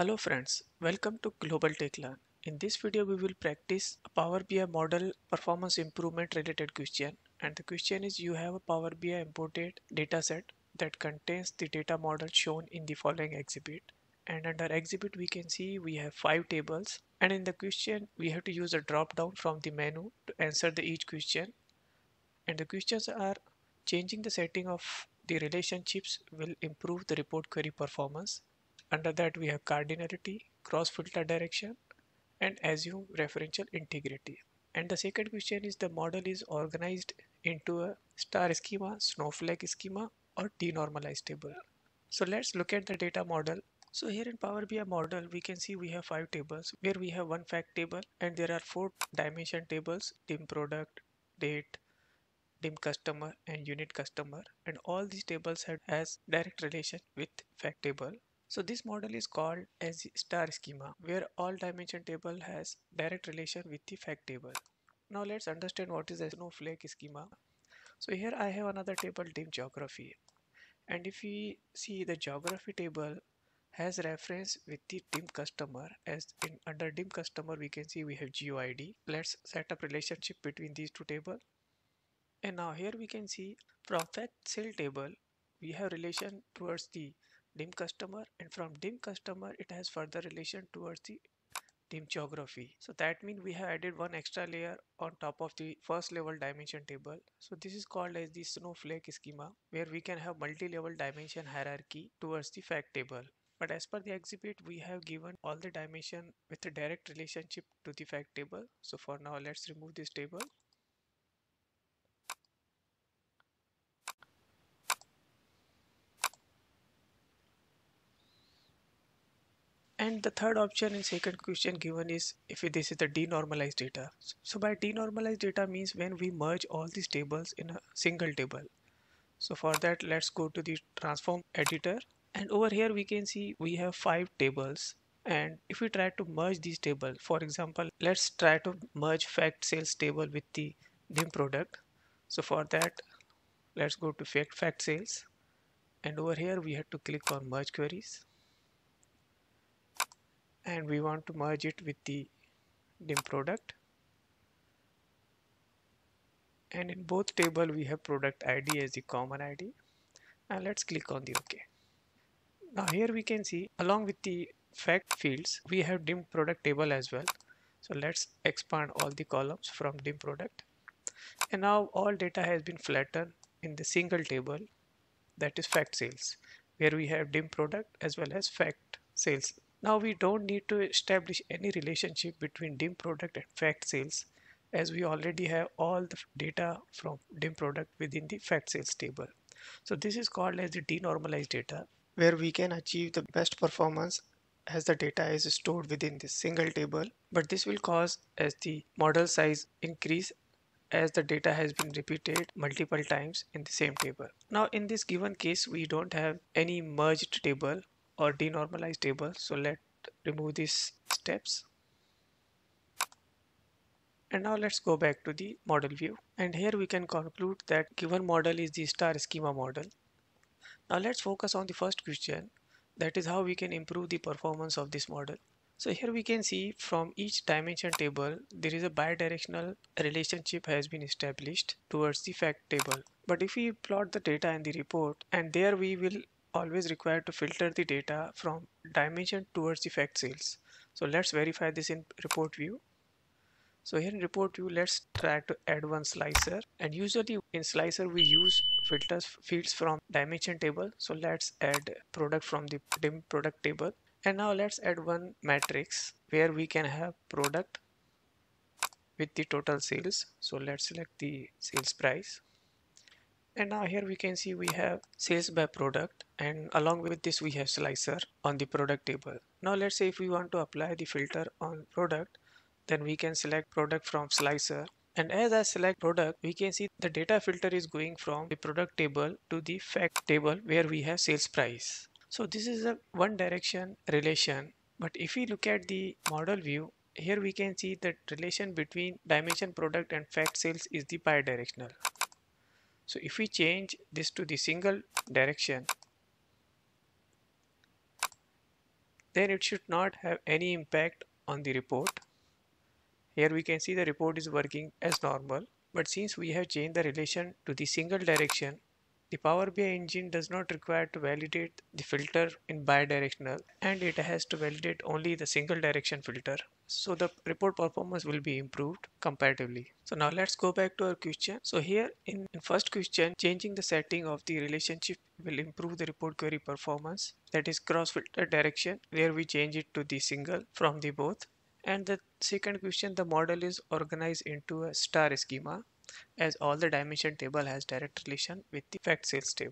Hello friends, welcome to Global Tech Learn. In this video we will practice a Power BI model performance improvement related question and the question is you have a Power BI imported data set that contains the data model shown in the following exhibit and under exhibit we can see we have five tables and in the question we have to use a drop down from the menu to answer the each question and the questions are changing the setting of the relationships will improve the report query performance under that we have cardinality, cross-filter direction and assume referential integrity. And the second question is the model is organized into a star schema, snowflake schema or denormalized table. So let's look at the data model. So here in Power BI model, we can see we have five tables where we have one fact table and there are four dimension tables, dim product, date, dim customer and unit customer and all these tables have as direct relation with fact table so this model is called as star schema where all dimension table has direct relation with the fact table. Now let's understand what is a snowflake schema. So here I have another table named geography and if we see the geography table has reference with the dim customer as in under dim customer we can see we have id. Let's set up relationship between these two table and now here we can see from fact sale table we have relation towards the dim customer and from dim customer it has further relation towards the dim geography so that means we have added one extra layer on top of the first level dimension table so this is called as the snowflake schema where we can have multi-level dimension hierarchy towards the fact table but as per the exhibit we have given all the dimension with a direct relationship to the fact table so for now let's remove this table And the third option in second question given is if this is the denormalized data. So by denormalized data means when we merge all these tables in a single table. So for that, let's go to the transform editor. And over here, we can see we have five tables. And if we try to merge these tables, for example, let's try to merge fact sales table with the dim product. So for that, let's go to fact, fact sales. And over here, we have to click on merge queries and we want to merge it with the dim product and in both table we have product id as the common id and let's click on the ok now here we can see along with the fact fields we have dim product table as well so let's expand all the columns from dim product and now all data has been flattened in the single table that is fact sales where we have dim product as well as fact sales now we don't need to establish any relationship between dim product and fact sales as we already have all the data from dim product within the fact sales table. So this is called as the denormalized data where we can achieve the best performance as the data is stored within this single table but this will cause as the model size increase as the data has been repeated multiple times in the same table. Now in this given case we don't have any merged table or denormalized table so let remove these steps and now let's go back to the model view and here we can conclude that given model is the star schema model now let's focus on the first question that is how we can improve the performance of this model so here we can see from each dimension table, there is a bidirectional relationship has been established towards the fact table. But if we plot the data in the report and there we will always required to filter the data from dimension towards effect sales. So let's verify this in report view. So here in report view, let's try to add one slicer and usually in slicer we use filters fields from dimension table. So let's add product from the dim product table and now let's add one matrix where we can have product with the total sales. So let's select the sales price and now here we can see we have sales by product and along with this we have slicer on the product table. Now let's say if we want to apply the filter on product then we can select product from slicer and as I select product we can see the data filter is going from the product table to the fact table where we have sales price. So this is a one direction relation but if we look at the model view here we can see that relation between dimension product and fact sales is the bi-directional. So if we change this to the single direction then it should not have any impact on the report. Here we can see the report is working as normal but since we have changed the relation to the single direction the Power BI engine does not require to validate the filter in bidirectional and it has to validate only the single direction filter. So the report performance will be improved comparatively. So now let's go back to our question. So here in, in first question, changing the setting of the relationship will improve the report query performance. That is cross filter direction where we change it to the single from the both. And the second question, the model is organized into a star schema as all the dimension table has direct relation with the fact sales table.